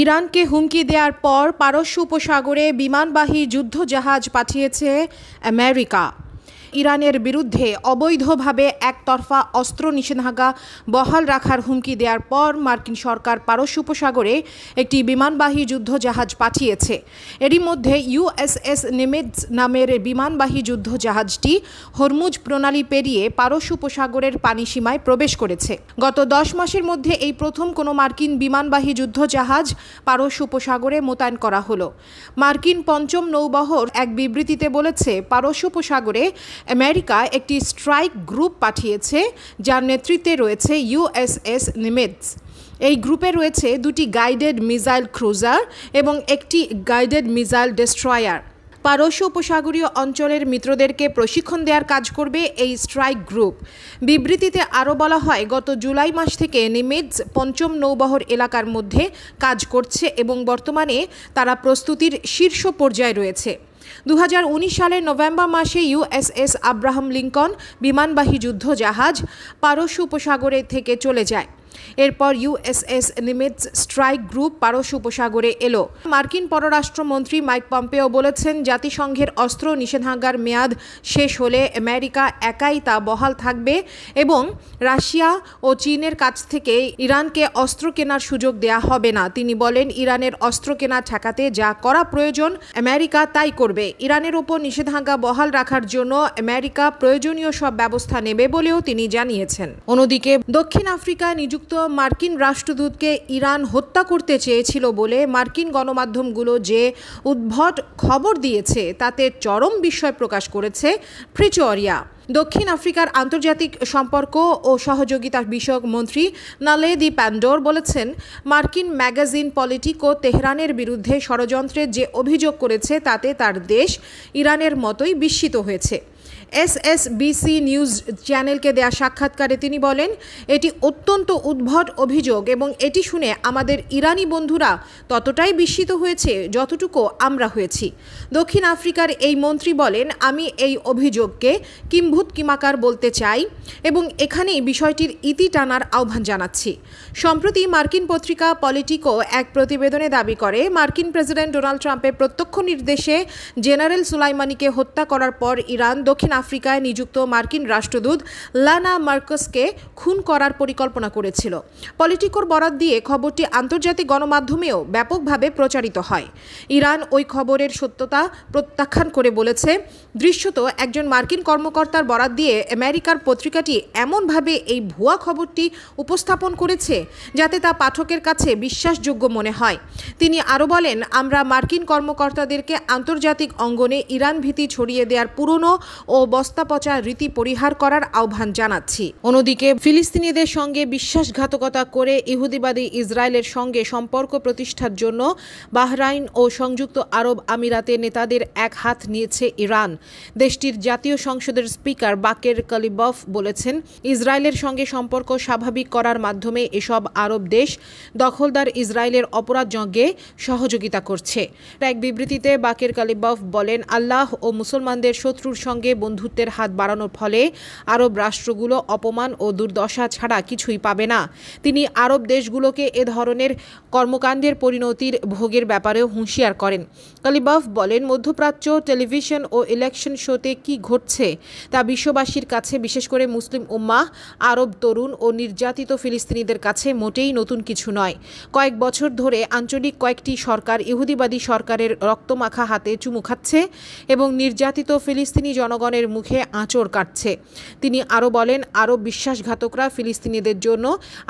ইরানকে হুমকি দেওয়ার পর পারস্য উপসাগরে বিমানবাহী যুদ্ধজাহাজ পাঠিয়েছে আমেরিকা ইরানের বিরুদ্ধে অবৈধভাবে একতরফা অস্ত্র নিষেধাজ্ঞা বহাল রাখার হুমকি দেওয়ার পর মার্কিন সরকার পারস্য উপসাগরে একটি বিমানবাহী যুদ্ধজাহাজ পাঠিয়েছে এরই মধ্যে ইউএসএস নেমেজ নামের বিমানবাহী যুদ্ধজাহাজটি হরমুজ প্রণালী পেরিয়ে পারস্য উপসাগরের পানিসীমায় প্রবেশ করেছে গত দশ মাসের মধ্যে এই প্রথম কোনো মার্কিন বিমানবাহী যুদ্ধজাহাজ পারস্য উপসাগরে মোতায়েন করা হলো মার্কিন পঞ্চম নৌবহর এক বিবৃতিতে বলেছে পারস্য উপসাগরে আমেরিকা একটি স্ট্রাইক গ্রুপ পাঠিয়েছে যার নেতৃত্বে রয়েছে ইউএসএস নিমিটস এই গ্রুপে রয়েছে দুটি গাইডেড মিসাইল ক্রুজার এবং একটি গাইডেড মিসাইল ডেস্ট্রয়ার পারস্য উপসাগরীয় অঞ্চলের মিত্রদেরকে প্রশিক্ষণ দেওয়ার কাজ করবে এই স্ট্রাইক গ্রুপ বিবৃতিতে আরও বলা হয় গত জুলাই মাস থেকে নিমেজ পঞ্চম নৌবহর এলাকার মধ্যে কাজ করছে এবং বর্তমানে তারা প্রস্তুতির শীর্ষ পর্যায়ে রয়েছে দু সালের নভেম্বর মাসে ইউএসএস আব্রাহাম লিঙ্কন বিমানবাহী যুদ্ধ জাহাজ পারস্য উপসাগরের থেকে চলে যায় এরপর ইউএসএস নিমিটস স্ট্রাইক গ্রুপ পারস্য উপসাগরে এলো মার্কিন পররাষ্ট্রমন্ত্রী মাইক পম্পেও বলেছেন জাতিসংঘের অস্ত্র নিষেধাজ্ঞার মেয়াদ শেষ হলে আমেরিকা একাই তা বহাল থাকবে এবং রাশিয়া ও চীনের কাছ থেকে ইরানকে অস্ত্র কেনার সুযোগ দেয়া হবে না তিনি বলেন ইরানের অস্ত্র কেনা ঠেকাতে যা করা প্রয়োজন আমেরিকা তাই করবে ইরানের ওপর নিষেধাজ্ঞা বহাল রাখার জন্য আমেরিকা প্রয়োজনীয় সব ব্যবস্থা নেবে বলেও তিনি জানিয়েছেন অন্যদিকে দক্ষিণ আফ্রিকায় নিযুক্ত মার্কিন রাষ্ট্রদূতকে ইরান হত্যা করতে চেয়েছিল বলে মার্কিন গণমাধ্যমগুলো যে উদ্ভট খবর দিয়েছে তাতে চরম বিস্ময় প্রকাশ করেছে ফ্রিচোরিয়া দক্ষিণ আফ্রিকার আন্তর্জাতিক সম্পর্ক ও সহযোগিতা বিষয়ক মন্ত্রী নালে দি প্যান্ডোর বলেছেন মার্কিন ম্যাগাজিন পলিটিক ও তেহরানের বিরুদ্ধে ষড়যন্ত্রের যে অভিযোগ করেছে তাতে তার দেশ ইরানের মতোই বিস্মিত হয়েছে এসএসবিসি নিউজ চ্যানেলকে দেয়া সাক্ষাৎকারে তিনি বলেন এটি অত্যন্ত উদ্ভট অভিযোগ এবং এটি শুনে আমাদের ইরানি বন্ধুরা ততটাই বিস্মিত হয়েছে যতটুকু আমরা হয়েছি দক্ষিণ আফ্রিকার এই মন্ত্রী বলেন আমি এই অভিযোগকে কিম্ভূত কিমাকার বলতে চাই এবং এখানেই বিষয়টির ইতি টানার আহ্বান জানাচ্ছি সম্প্রতি মার্কিন পত্রিকা পলিটিকো এক প্রতিবেদনে দাবি করে মার্কিন প্রেসিডেন্ট ডোনাল্ড ট্রাম্পের প্রত্যক্ষ নির্দেশে জেনারেল সুলাইমানিকে হত্যা করার পর ইরান দক্ষিণ আফ্রিকায় নিযুক্ত মার্কিন রাষ্ট্রদূত লানা মার্কসকে খুন করার পরিকল্পনা করেছিল পলিটিকোর বরাত দিয়ে খবরটি আন্তর্জাতিক গণমাধ্যমেও ব্যাপকভাবে প্রচারিত হয় ইরান ওই খবরের সত্যতা প্রত্যাখ্যান করে বলেছে দৃশ্যত একজন মার্কিন কর্মকর্তার বরাত দিয়ে আমেরিকার পত্রিকাটি এমনভাবে এই ভুয়া খবরটি উপস্থাপন করেছে যাতে তা পাঠকের কাছে বিশ্বাসযোগ্য মনে হয় তিনি আরও বলেন আমরা মার্কিন কর্মকর্তাদেরকে আন্তর্জাতিক অঙ্গনে ইরান ভীতি ছড়িয়ে দেওয়ার পুরনো ও বস্তা রীতি পরিহার করার আহ্বান জানাচ্ছি অন্যদিকে ফিলিস্তিনিদের সঙ্গে বিশ্বাসঘাতকতা করে ইহুদিবাদী ইসরায়েলের সঙ্গে সম্পর্ক প্রতিষ্ঠার জন্য বাহরাইন ও সংযুক্ত আরব আমিরাতে নেতাদের এক হাত নিয়েছে ইরান দেশটির জাতীয় সংসদের স্পিকার বাকের কালিবফ বলেছেন ইসরায়েলের সঙ্গে সম্পর্ক স্বাভাবিক করার মাধ্যমে এসব আরব দেশ দখলদার ইসরায়েলের অপরাধযজ্ঞে সহযোগিতা করছে এক বিবৃতিতে বাকের কালিবফ বলেন আল্লাহ ও মুসলমানদের শত্রুর সঙ্গে বন্ধু বন্ধুত্বের হাত বাড়ানোর ফলে আরব রাষ্ট্রগুলো অপমান ও দুর্দশা ছাড়া কিছুই পাবে না তিনি আরব দেশগুলোকে এ ধরনের কর্মকাণ্ডের পরিণতির ভোগের ব্যাপারেও হুঁশিয়ার করেন কালিবাফ বলেন মধ্যপ্রাচ্য টেলিভিশন ও ইলেকশন শোতে কি ঘটছে তা বিশ্ববাসীর কাছে বিশেষ করে মুসলিম উম্মা আরব তরুণ ও নির্যাতিত ফিলিস্তিনিদের কাছে মোটেই নতুন কিছু নয় কয়েক বছর ধরে আঞ্চলিক কয়েকটি সরকার ইহুদিবাদী সরকারের রক্তমাখা হাতে চুমু খাচ্ছে এবং নির্যাতিত ফিলিস্তিনি জনগণের ইসরায়েলের মুখে আঁচড় কাটছে তিনি আরও বলেন আরও বিশ্বাসঘাতকরা ফিলিস্তিনিদের জন্য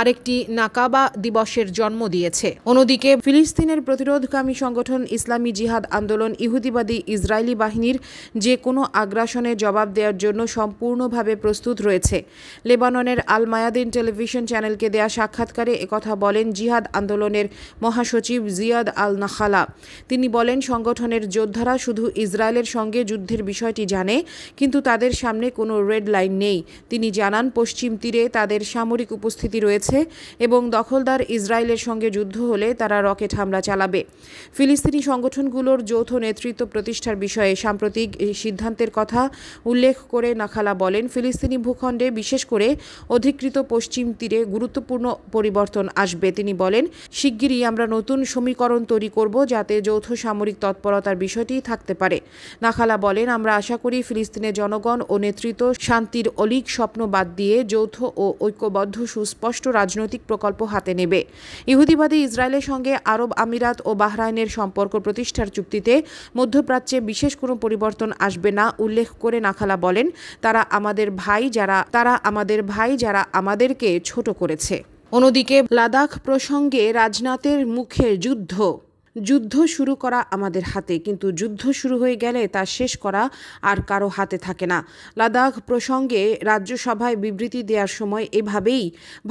আরেকটি নাকাবা দিবসের জন্ম দিয়েছে অন্যদিকে ফিলিস্তিনের প্রতিরোধকামী সংগঠন ইসলামী জিহাদ আন্দোলন ইহুদিবাদী ইসরায়েলি বাহিনীর যে কোনো আগ্রাসনে জবাব দেওয়ার জন্য সম্পূর্ণভাবে প্রস্তুত রয়েছে লেবাননের আল মায়াদিন টেলিভিশন চ্যানেলকে দেয়া সাক্ষাৎকারে একথা বলেন জিহাদ আন্দোলনের মহাসচিব জিয়াদ আল নাখালা তিনি বলেন সংগঠনের যোদ্ধারা শুধু ইসরায়েলের সঙ্গে যুদ্ধের বিষয়টি জানে কিন্তু তাদের সামনে কোনো রেড লাইন নেই তিনি জানান পশ্চিম তীরে তাদের সামরিক উপস্থিতি রয়েছে এবং দখলদার ইসরায়েলের সঙ্গে যুদ্ধ হলে তারা রকেট হামলা চালাবে ফিলিস্তিনি সংগঠনগুলোর যৌথ নেতৃত্ব প্রতিষ্ঠার বিষয়ে সাম্প্রতিক সিদ্ধান্তের কথা উল্লেখ করে নাখালা বলেন ফিলিস্তিনি ভূখণ্ডে বিশেষ করে অধিকৃত পশ্চিম তীরে গুরুত্বপূর্ণ পরিবর্তন আসবে তিনি বলেন শিগগিরই আমরা নতুন সমীকরণ তৈরি করব যাতে যৌথ সামরিক তৎপরতার বিষয়টি থাকতে পারে নাখালা বলেন আমরা আশা করি ফিলিস্তিনি প্রশ্নে জনগণ ও নেতৃত্ব শান্তির অলিক স্বপ্ন বাদ দিয়ে যৌথ ও ঐক্যবদ্ধ সুস্পষ্ট রাজনৈতিক প্রকল্প হাতে নেবে ইহুদিবাদী ইসরায়েলের সঙ্গে আরব আমিরাত ও বাহরাইনের সম্পর্ক প্রতিষ্ঠার চুক্তিতে মধ্যপ্রাচ্যে বিশেষ কোনো পরিবর্তন আসবে না উল্লেখ করে নাখালা বলেন তারা আমাদের ভাই যারা তারা আমাদের ভাই যারা আমাদেরকে ছোট করেছে অন্যদিকে লাদাখ প্রসঙ্গে রাজনাথের মুখে যুদ্ধ যুদ্ধ শুরু করা আমাদের হাতে কিন্তু যুদ্ধ শুরু হয়ে গেলে তা শেষ করা আর কারো হাতে থাকে না লাদাখ প্রসঙ্গে রাজ্যসভায় বিবৃতি দেওয়ার সময় এভাবেই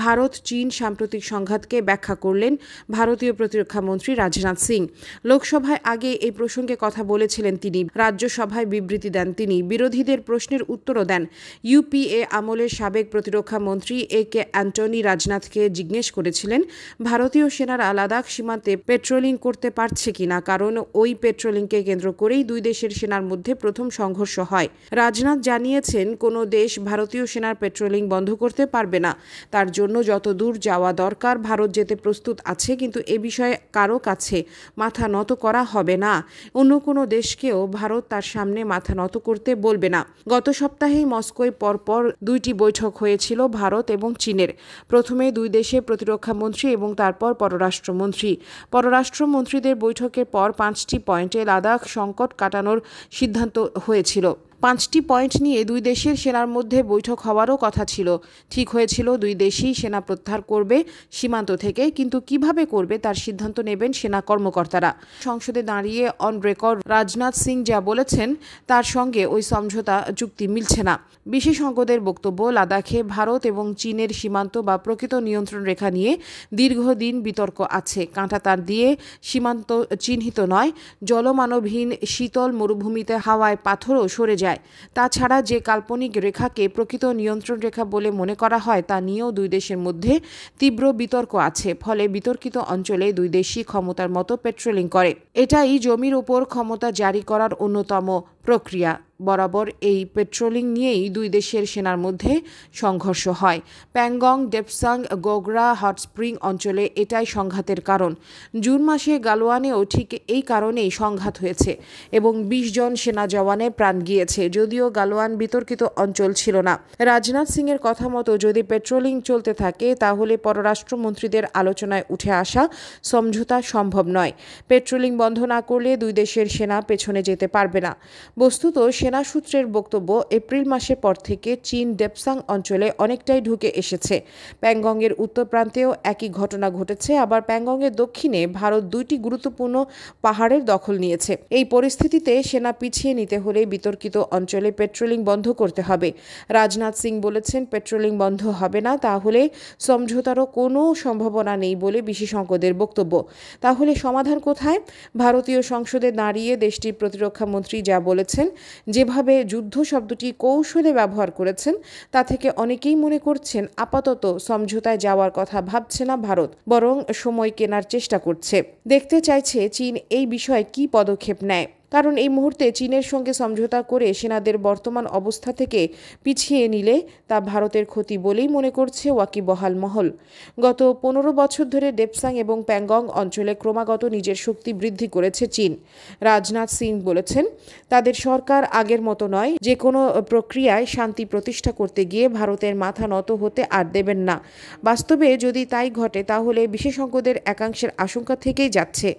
ভারত চীন সাম্প্রতিক সংঘাতকে ব্যাখ্যা করলেন ভারতীয় প্রতিরক্ষা মন্ত্রী রাজনাথ সিং লোকসভায় আগে এই প্রসঙ্গে কথা বলেছিলেন তিনি রাজ্যসভায় বিবৃতি দেন তিনি বিরোধীদের প্রশ্নের উত্তরও দেন ইউপিএ আমলের সাবেক প্রতিরক্ষা মন্ত্রী এ কে অ্যান্টনি রাজনাথকে জিজ্ঞেস করেছিলেন ভারতীয় সেনারা লাদাখ সীমান্তে পেট্রোলিং করতে পারছে কিনা কারণ ওই পেট্রোলিংকে কেন্দ্র করেই দুই দেশের সেনার মধ্যে প্রথম সংঘর্ষ হয় রাজনাথ জানিয়েছেন কোনো দেশ ভারতীয় সেনার পেট্রোলিং বন্ধ করতে পারবে না তার জন্য যত দূর যাওয়া দরকার ভারত যেতে প্রস্তুত আছে কিন্তু এ বিষয়ে কারো কাছে মাথা নত করা হবে না অন্য কোনো দেশকেও ভারত তার সামনে মাথা নত করতে বলবে না গত সপ্তাহেই মস্কোয় পরপর দুইটি বৈঠক হয়েছিল ভারত এবং চীনের প্রথমে দুই দেশে প্রতিরক্ষা মন্ত্রী এবং তারপর পররাষ্ট্রমন্ত্রী পররাষ্ট্রমন্ত্রী নেতাদের বৈঠকের পর পাঁচটি পয়েন্টে লাদাখ সংকট কাটানোর সিদ্ধান্ত হয়েছিল পাঁচটি পয়েন্ট নিয়ে দুই দেশের সেনার মধ্যে বৈঠক হওয়ারও কথা ছিল ঠিক হয়েছিল দুই দেশই সেনা প্রত্যাহার করবে সীমান্ত থেকে কিন্তু কিভাবে করবে তার সিদ্ধান্ত নেবেন সেনা কর্মকর্তারা সংসদে দাঁড়িয়ে অন রেকর্ড রাজনাথ সিং যা বলেছেন তার সঙ্গে ওই সমঝোতা চুক্তি মিলছে না বিশেষজ্ঞদের বক্তব্য লাদাখে ভারত এবং চীনের সীমান্ত বা প্রকৃত নিয়ন্ত্রণ রেখা নিয়ে দীর্ঘদিন বিতর্ক আছে কাঁটা তার দিয়ে সীমান্ত চিহ্নিত নয় জলমানবহীন শীতল মরুভূমিতে হাওয়ায় পাথরও সরে যায় যায় তাছাড়া যে কাল্পনিক রেখাকে প্রকৃত নিয়ন্ত্রণ রেখা বলে মনে করা হয় তা নিয়েও দুই দেশের মধ্যে তীব্র বিতর্ক আছে ফলে বিতর্কিত অঞ্চলে দুই দেশই ক্ষমতার মতো পেট্রোলিং করে এটাই জমির ওপর ক্ষমতা জারি করার অন্যতম প্রক্রিয়া বরাবর এই পেট্রোলিং নিয়েই দুই দেশের সেনার মধ্যে সংঘর্ষ হয় প্যাংগং ডেপসাং গোগরা হটস্প্রিং অঞ্চলে এটাই সংঘাতের কারণ জুন মাসে গালোয়ানেও ঠিক এই কারণেই সংঘাত হয়েছে এবং ২০ জন সেনা জওয়ানে প্রাণ গিয়েছে যদিও গালোয়ান বিতর্কিত অঞ্চল ছিল না রাজনাথ সিংয়ের কথা মতো যদি পেট্রোলিং চলতে থাকে তাহলে পররাষ্ট্রমন্ত্রীদের আলোচনায় উঠে আসা সমঝোতা সম্ভব নয় পেট্রোলিং বন্ধ না করলে দুই দেশের সেনা পেছনে যেতে পারবে না বস্তুত সেনা সূত্রের বক্তব্য এপ্রিল মাসের পর থেকে চীন ডেপসাং অঞ্চলে অনেকটাই ঢুকে এসেছে প্যাংগংয়ের উত্তর প্রান্তেও একই ঘটনা ঘটেছে আবার প্যাংগংয়ের দক্ষিণে ভারত দুইটি গুরুত্বপূর্ণ পাহাড়ের দখল নিয়েছে এই পরিস্থিতিতে সেনা পিছিয়ে নিতে হলে বিতর্কিত অঞ্চলে পেট্রোলিং বন্ধ করতে হবে রাজনাথ সিং বলেছেন পেট্রোলিং বন্ধ হবে না তাহলে সমঝোতারও কোনো সম্ভাবনা নেই বলে বিশেষজ্ঞদের বক্তব্য তাহলে সমাধান কোথায় ভারতীয় সংসদে দাঁড়িয়ে দেশটির প্রতিরক্ষা মন্ত্রী যা বলেছেন যেভাবে যুদ্ধ শব্দটি কৌশলে ব্যবহার করেছেন তা থেকে অনেকেই মনে করছেন আপাতত সমঝোতায় যাওয়ার কথা ভাবছে না ভারত বরং সময় কেনার চেষ্টা করছে দেখতে চাইছে চীন এই বিষয়ে কি পদক্ষেপ নেয় কারণ এই মুহূর্তে চীনের সঙ্গে সমঝোতা করে সেনাদের বর্তমান অবস্থা থেকে পিছিয়ে নিলে তা ভারতের ক্ষতি বলেই মনে করছে ওয়াকিবহাল মহল গত পনেরো বছর ধরে ডেপসাং এবং প্যাংগং অঞ্চলে ক্রমাগত নিজের শক্তি বৃদ্ধি করেছে চীন রাজনাথ সিং বলেছেন তাদের সরকার আগের মতো নয় যে কোনো প্রক্রিয়ায় শান্তি প্রতিষ্ঠা করতে গিয়ে ভারতের মাথা নত হতে আর দেবেন না বাস্তবে যদি তাই ঘটে তাহলে বিশেষজ্ঞদের একাংশের আশঙ্কা থেকেই যাচ্ছে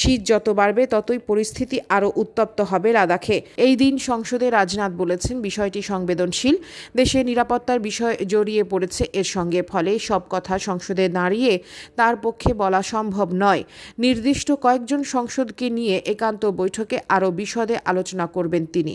শীত যত বাড়বে ততই পরিস্থিতি আরও উত্তপ্ত হবে লাদাখে এই দিন সংসদে রাজনাথ বলেছেন বিষয়টি সংবেদনশীল দেশে নিরাপত্তার বিষয় জড়িয়ে পড়েছে এর সঙ্গে ফলে সব কথা সংসদে দাঁড়িয়ে তার পক্ষে বলা সম্ভব নয় নির্দিষ্ট কয়েকজন সংসদকে নিয়ে একান্ত বৈঠকে আরও বিশদে আলোচনা করবেন তিনি